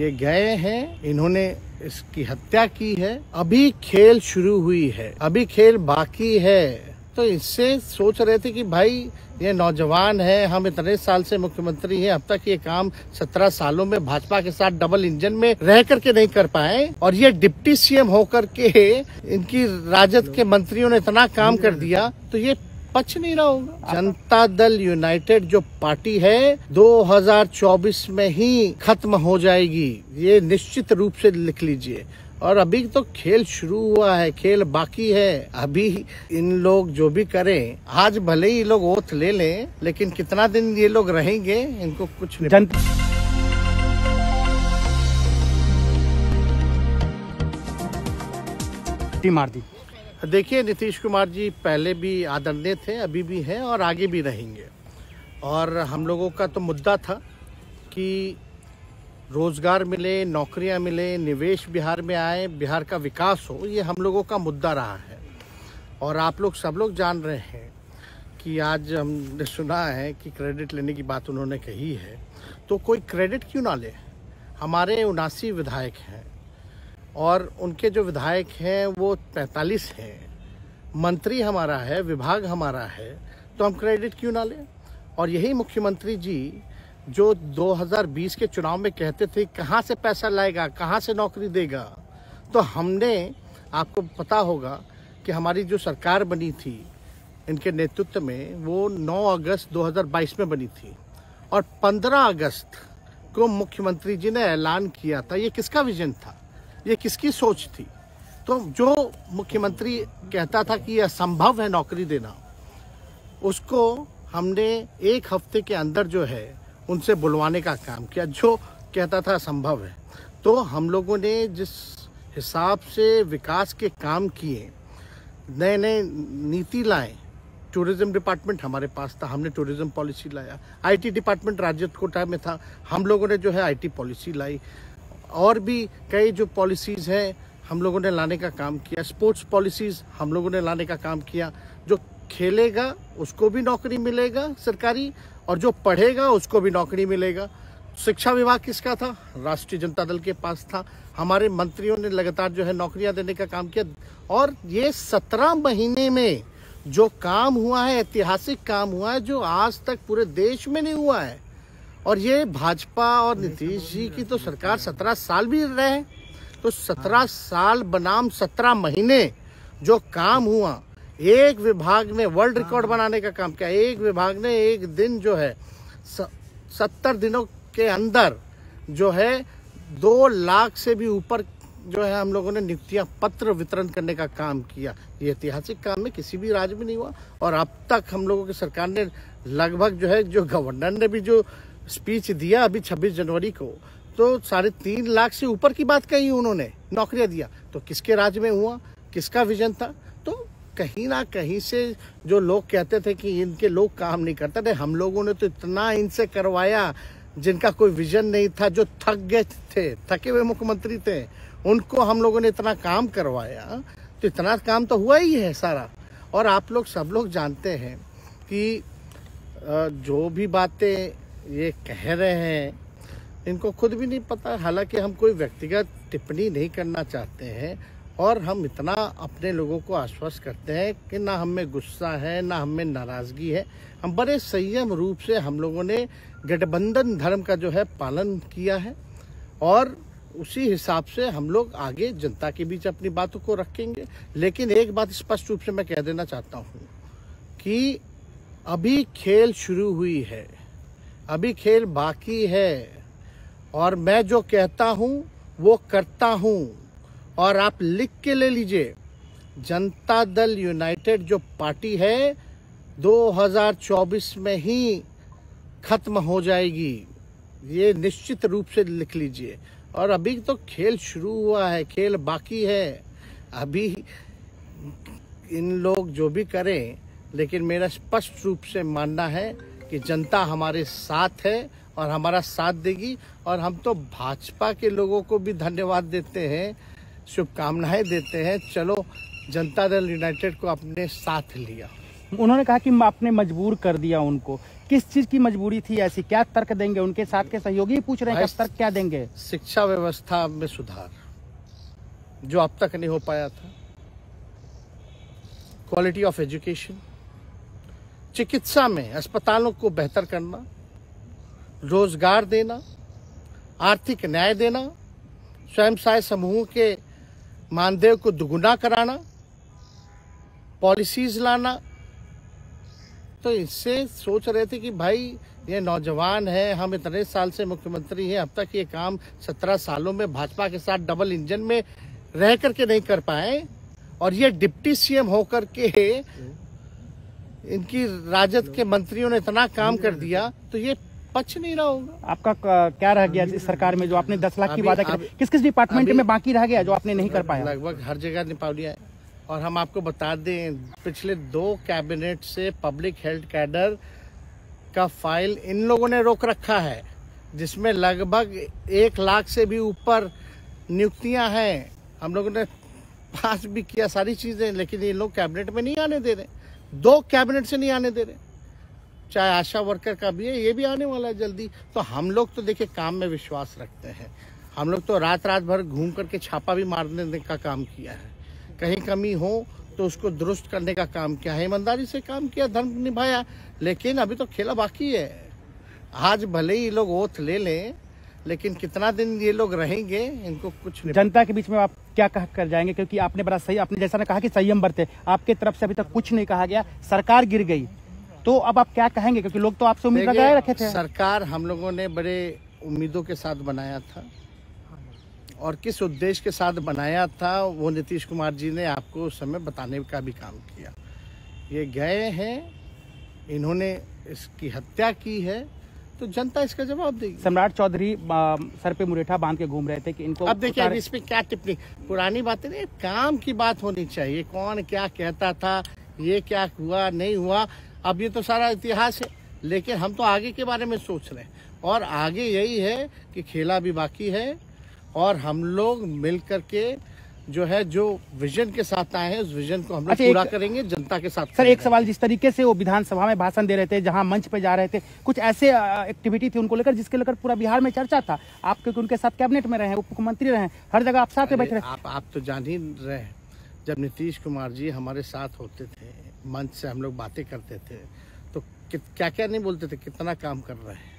ये गए हैं इन्होंने इसकी हत्या की है अभी खेल शुरू हुई है अभी खेल बाकी है तो इससे सोच रहे थे कि भाई ये नौजवान है हम इतने साल से मुख्यमंत्री हैं अब तक ये काम सत्रह सालों में भाजपा के साथ डबल इंजन में रह करके नहीं कर पाए और ये डिप्टी सीएम होकर के इनकी राजद के मंत्रियों ने इतना काम कर दिया तो ये पच नहीं रहा होगा जनता दल यूनाइटेड जो पार्टी है 2024 में ही खत्म हो जाएगी ये निश्चित रूप से लिख लीजिए और अभी तो खेल शुरू हुआ है खेल बाकी है अभी इन लोग जो भी करें आज भले ही लोग ओथ ले लें लेकिन कितना दिन ये लोग रहेंगे इनको कुछ नहीं जन... मार दी देखिए नीतीश कुमार जी पहले भी आदरणीय थे अभी भी हैं और आगे भी रहेंगे और हम लोगों का तो मुद्दा था कि रोज़गार मिले नौकरियां मिले निवेश बिहार में आए बिहार का विकास हो ये हम लोगों का मुद्दा रहा है और आप लोग सब लोग जान रहे हैं कि आज हमने सुना है कि क्रेडिट लेने की बात उन्होंने कही है तो कोई क्रेडिट क्यों ना ले हमारे उनासी विधायक हैं और उनके जो विधायक हैं वो पैंतालीस हैं मंत्री हमारा है विभाग हमारा है तो हम क्रेडिट क्यों ना लें और यही मुख्यमंत्री जी जो 2020 के चुनाव में कहते थे कहाँ से पैसा लाएगा कहाँ से नौकरी देगा तो हमने आपको पता होगा कि हमारी जो सरकार बनी थी इनके नेतृत्व में वो 9 अगस्त 2022 में बनी थी और 15 अगस्त को मुख्यमंत्री जी ने ऐलान किया था ये किसका विजन था ये किसकी सोच थी तो जो मुख्यमंत्री कहता था कि यह असंभव है नौकरी देना उसको हमने एक हफ्ते के अंदर जो है उनसे बुलवाने का काम किया जो कहता था असंभव है तो हम लोगों ने जिस हिसाब से विकास के काम किए नए नए नीति लाए टूरिज्म डिपार्टमेंट हमारे पास था हमने टूरिज्म पॉलिसी लाया आईटी डिपार्टमेंट राजकोटा में था हम लोगों ने जो है आईटी पॉलिसी लाई और भी कई जो पॉलिसीज़ हैं हम लोगों ने लाने का काम किया स्पोर्ट्स पॉलिसीज़ हम लोगों ने लाने का काम किया जो खेलेगा उसको भी नौकरी मिलेगा सरकारी और जो पढ़ेगा उसको भी नौकरी मिलेगा शिक्षा विभाग किसका था राष्ट्रीय जनता दल के पास था हमारे मंत्रियों ने लगातार जो है नौकरियां देने का काम किया और ये सत्रह महीने में जो काम हुआ है ऐतिहासिक काम हुआ है जो आज तक पूरे देश में नहीं हुआ है और ये भाजपा और नीतीश जी की तो सरकार सत्रह साल भी रहे तो सत्रह साल बनाम सत्रह महीने जो काम हुआ एक विभाग ने वर्ल्ड रिकॉर्ड बनाने का काम किया एक विभाग ने एक दिन जो है सत्तर दिनों के अंदर जो है दो लाख से भी ऊपर जो है हम लोगों ने नियुक्तियां पत्र वितरण करने का काम किया ये ऐतिहासिक काम में किसी भी राज्य में नहीं हुआ और अब तक हम लोगों की सरकार ने लगभग जो है जो गवर्नर ने भी जो स्पीच दिया अभी छब्बीस जनवरी को तो साढ़े तीन लाख से ऊपर की बात कही उन्होंने नौकरियां दिया तो किसके राज में हुआ किसका विजन था तो कहीं ना कहीं से जो लोग कहते थे कि इनके लोग काम नहीं करते थे हम लोगों ने तो इतना इनसे करवाया जिनका कोई विजन नहीं था जो थक गए थे थके हुए मुख्यमंत्री थे उनको हम लोगों ने इतना काम करवाया तो इतना काम तो हुआ ही है सारा और आप लोग सब लोग जानते हैं कि जो भी बातें ये कह रहे हैं इनको खुद भी नहीं पता हालांकि हम कोई व्यक्तिगत टिप्पणी नहीं करना चाहते हैं और हम इतना अपने लोगों को आश्वस्त करते हैं कि ना हमें गुस्सा है ना हमें नाराज़गी है हम बड़े संयम रूप से हम लोगों ने गठबंधन धर्म का जो है पालन किया है और उसी हिसाब से हम लोग आगे जनता के बीच अपनी बातों को रखेंगे लेकिन एक बात स्पष्ट रूप से मैं कह देना चाहता हूँ कि अभी खेल शुरू हुई है अभी खेल बाकी है और मैं जो कहता हूँ वो करता हूँ और आप लिख के ले लीजिए जनता दल यूनाइटेड जो पार्टी है 2024 में ही खत्म हो जाएगी ये निश्चित रूप से लिख लीजिए और अभी तो खेल शुरू हुआ है खेल बाकी है अभी इन लोग जो भी करें लेकिन मेरा स्पष्ट रूप से मानना है कि जनता हमारे साथ है और हमारा साथ देगी और हम तो भाजपा के लोगों को भी धन्यवाद देते हैं शुभकामनाएं देते हैं चलो जनता दल यूनाइटेड को अपने साथ लिया उन्होंने कहा कि आपने मजबूर कर दिया उनको किस चीज की मजबूरी थी ऐसी क्या तर्क देंगे उनके साथ के सहयोगी पूछ रहे हैं तर्क क्या देंगे शिक्षा व्यवस्था में सुधार जो अब तक नहीं हो पाया था क्वालिटी ऑफ एजुकेशन चिकित्सा में अस्पतालों को बेहतर करना रोजगार देना आर्थिक न्याय देना स्वयं सहाय समूहों के मानदेय को दुगुना कराना पॉलिसीज लाना तो इससे सोच रहे थे कि भाई ये नौजवान है हम इतने साल से मुख्यमंत्री हैं अब तक ये काम सत्रह सालों में भाजपा के साथ डबल इंजन में रह करके नहीं कर पाए और ये डिप्टी सीएम होकर के इनकी राजद के मंत्रियों ने इतना काम कर दिया तो ये पच नहीं रहा होगा आपका क्या रह गया इस सरकार में जो आपने दस लाख की वादा किया किस किस डिपार्टमेंट में बाकी रह गया जो आपने नहीं कर पाया लगभग हर जगह निपावली है और हम आपको बता दें पिछले दो कैबिनेट से पब्लिक हेल्थ कैडर का फाइल इन लोगों ने रोक रखा है जिसमें लगभग एक लाख से भी ऊपर नियुक्तियां हैं हम लोगों ने पास भी किया सारी चीज़ें लेकिन ये लोग कैबिनेट में नहीं आने दे रहे दो कैबिनेट से नहीं आने दे रहे चाहे आशा वर्कर का भी है ये भी आने वाला है जल्दी तो हम लोग तो देखिए काम में विश्वास रखते हैं हम लोग तो रात रात भर घूम करके छापा भी मारने का काम किया है कहीं कमी हो तो उसको दुरुस्त करने का काम किया है ईमानदारी से काम किया धर्म निभाया लेकिन अभी तो खेला बाकी है आज भले ही लोग ओथ ले लें लेकिन कितना दिन ये लोग रहेंगे इनको कुछ नहीं जनता के बीच में आप क्या कह कर जाएंगे क्योंकि आपने बड़ा सही आपने जैसा ने कहा कि संयम बरते आपके तरफ से अभी तक कुछ नहीं कहा गया सरकार गिर गई तो अब आप क्या कहेंगे क्योंकि लोग तो आपसे उम्मीद लगाए रखे थे सरकार हम लोगों ने बड़े उम्मीदों के साथ बनाया था और किस उद्देश्य के साथ बनाया था वो नीतीश कुमार जी ने आपको उस समय बताने का भी काम किया ये गए हैं इन्होंने इसकी हत्या की है तो जनता इसका जवाब देगी सम्राट चौधरी सर पे मुरेठा बांध के घूम रहे थे कि इनको अब देखिए इस पे क्या टिप्पणी पुरानी बात नहीं काम की बात होनी चाहिए कौन क्या कहता था ये क्या हुआ नहीं हुआ अब ये तो सारा इतिहास है लेकिन हम तो आगे के बारे में सोच रहे हैं और आगे यही है कि खेला भी बाकी है और हम लोग मिल करके के जो है जो विजन के साथ आए हैं उस विजन को हम लोग अच्छा पूरा करेंगे जनता के साथ सर एक सवाल जिस तरीके से वो विधानसभा में भाषण दे रहे थे जहां मंच पे जा रहे थे कुछ ऐसे एक्टिविटी थी उनको लेकर जिसके लेकर पूरा बिहार में चर्चा था आप क्योंकि उनके साथ कैबिनेट में रहे उप मुख्यमंत्री रहे हर जगह आप साथ बैठ रहे आप, आप तो जान ही रहे जब नीतीश कुमार जी हमारे साथ होते थे मंच से हम लोग बातें करते थे तो क्या क्या नहीं बोलते थे कितना काम कर रहे हैं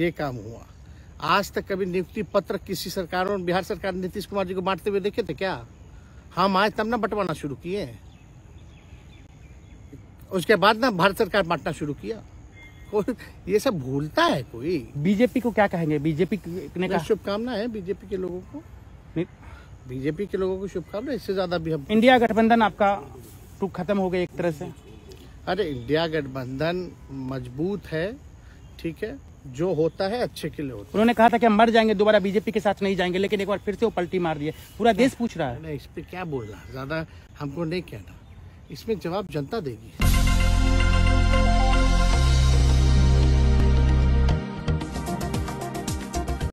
ये काम हुआ आज तक कभी नियुक्ति पत्र किसी सरकार और बिहार सरकार नीतीश कुमार जी को बांटते हुए देखे थे क्या हम आज तब ना बंटवाना शुरू किए उसके बाद ना भारत सरकार बांटना शुरू किया ये सब भूलता है कोई बीजेपी को क्या कहेंगे बीजेपी ने कहा शुभकामना है बीजेपी के लोगों को बीजेपी के लोगों को शुभकामना इससे ज्यादा भी हम इंडिया गठबंधन आपका टूक खत्म हो गया एक तरह से अरे इंडिया गठबंधन मजबूत है ठीक है जो होता है अच्छे के लिए होता है उन्होंने कहा था कि हम मर जाएंगे दोबारा बीजेपी के साथ नहीं जाएंगे लेकिन एक बार फिर से वो पलटी मार दिए पूरा देश पूछ रहा है इस पर क्या बोल है ज्यादा हमको नहीं कहना इसमें जवाब जनता देगी